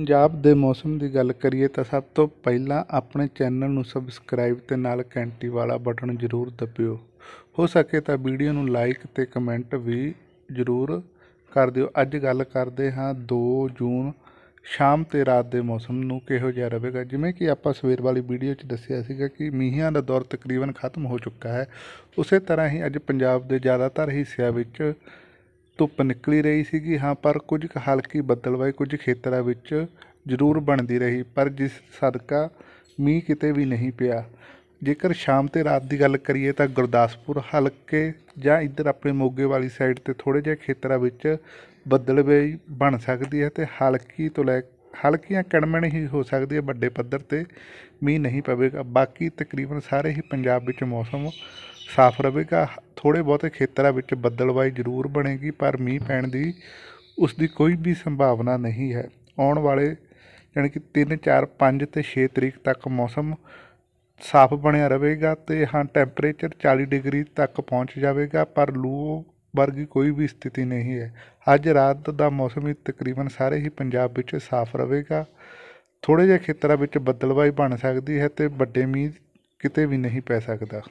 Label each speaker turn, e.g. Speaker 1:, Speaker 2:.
Speaker 1: ਪੰਜਾਬ ਦੇ ਮੌਸਮ ਦੀ ਗੱਲ ਕਰੀਏ ਤਾਂ ਸਭ ਤੋਂ ਪਹਿਲਾਂ ਆਪਣੇ ਚੈਨਲ ਨੂੰ ਸਬਸਕ੍ਰਾਈਬ ਤੇ ਨਾਲ ਘੰਟੀ ਵਾਲਾ ਬਟਨ ਜ਼ਰੂਰ ਦਬਿਓ ਹੋ ਸਕੇ ਤਾਂ ਵੀਡੀਓ ਨੂੰ ਲਾਈਕ ਤੇ ਕਮੈਂਟ ਵੀ ਜ਼ਰੂਰ ਕਰ ਦਿਓ ਅੱਜ ਗੱਲ ਕਰਦੇ ਹਾਂ 2 ਜੂਨ ਸ਼ਾਮ ਤੇ ਰਾਤ ਦੇ ਮੌਸਮ ਨੂੰ ਕਿਹੋ ਜਿਹਾ ਰਹੇਗਾ ਜਿਵੇਂ ਕਿ ਆਪਾਂ ਸਵੇਰ ਵਾਲੀ ਵੀਡੀਓ 'ਚ ਦੱਸਿਆ ਸੀਗਾ ਕਿ ਮੀਂਹਾਂ ਦਾ ਦੌਰ ਤਕਰੀਬਨ ਖਤਮ ਹੋ ਚੁੱਕਾ ਹੈ ਉਸੇ ਤਰ੍ਹਾਂ ਹੀ ਅੱਜ ਪੰਜਾਬ ਦੇ ਜ਼ਿਆਦਾਤਰ ਹਿੱਸਿਆਂ ਵਿੱਚ ਧੁੱਪ ਨਿਕਲੀ ਰਹੀ ਸੀਗੀ ਹਾਂ ਪਰ ਕੁਝ ਹਲਕੀ ਬੱਦਲਵਾਈ ਕੁਝ ਖੇਤਰਾਂ ਵਿੱਚ ਜ਼ਰੂਰ ਬਣਦੀ ਰਹੀ ਪਰ ਜਿਸ ਸਦਕਾ ਮੀਂਹ ਕਿਤੇ ਵੀ ਨਹੀਂ ਪਿਆ ਜੇਕਰ ਸ਼ਾਮ ਤੇ ਰਾਤ ਦੀ ਗੱਲ ਕਰੀਏ ਤਾਂ ਗੁਰਦਾਸਪੁਰ ਹਲਕੇ ਜਾਂ ਇੱਧਰ ਆਪਣੇ ਮੋਗੇ ਵਾਲੀ ਸਾਈਡ ਤੇ ਥੋੜੇ ਜਿਹੇ ਖੇਤਰਾਂ ਵਿੱਚ ਬੱਦਲਵਾਈ ਬਣ ਸਕਦੀ ਹੈ ਤੇ ਹਲਕੀ ਤੋਂ ਲੈ ਹਲਕੀਆਂ ਕਣਮਣ ਹੀ ਹੋ ਸਕਦੀ ਹੈ ਵੱਡੇ ਪੱਧਰ ਤੇ ਮੀਂਹ ਨਹੀਂ ਪਵੇਗਾ ਬਾਕੀ ਤਕਰੀਬਨ ਸਾਰੇ ਹੀ ਪੰਜਾਬ ਵਿੱਚ ਮੌਸਮ ਸਾਫ਼ ਰਹੇਗਾ ਥੋੜੇ ਬਹੁਤੇ ਖੇਤਰਾਂ ਵਿੱਚ ਬੱਦਲਵਾਈ ਜ਼ਰੂਰ ਬਣੇਗੀ ਪਰ ਮੀਂਹ ਪੈਣ ਦੀ ਉਸ ਦੀ ਕੋਈ ਵੀ ਸੰਭਾਵਨਾ ਨਹੀਂ ਹੈ ਆਉਣ ਵਾਲੇ ਯਾਨੀ ਕਿ 3 4 5 ਤੇ 6 ਤਰੀਕ ਤੱਕ ਮੌਸਮ ਸਾਫ਼ ਬਣਿਆ ਰਹੇਗਾ ਤੇ ਹਾਂ ਟੈਂਪਰੇਚਰ 40 ਡਿਗਰੀ ਤੱਕ ਪਹੁੰਚ ਜਾਵੇਗਾ ਪਰ ਲੂ ਵਰਗੀ ਕੋਈ ਵੀ ਸਥਿਤੀ ਨਹੀਂ ਹੈ ਅੱਜ ਰਾਤ ਦਾ ਮੌਸਮ ਹੀ ਤਕਰੀਬਨ ਸਾਰੇ ਹੀ ਪੰਜਾਬ ਵਿੱਚ ਸਾਫ਼ ਰਹੇਗਾ ਥੋੜੇ ਜਿਹੇ ਖੇਤਰਾਂ ਵਿੱਚ ਬੱਦਲਵਾਈ ਬਣ ਸਕਦੀ ਹੈ ਤੇ ਵੱਡੇ ਮੀਂਹ ਕਿਤੇ ਵੀ ਨਹੀਂ ਪੈ ਸਕਦਾ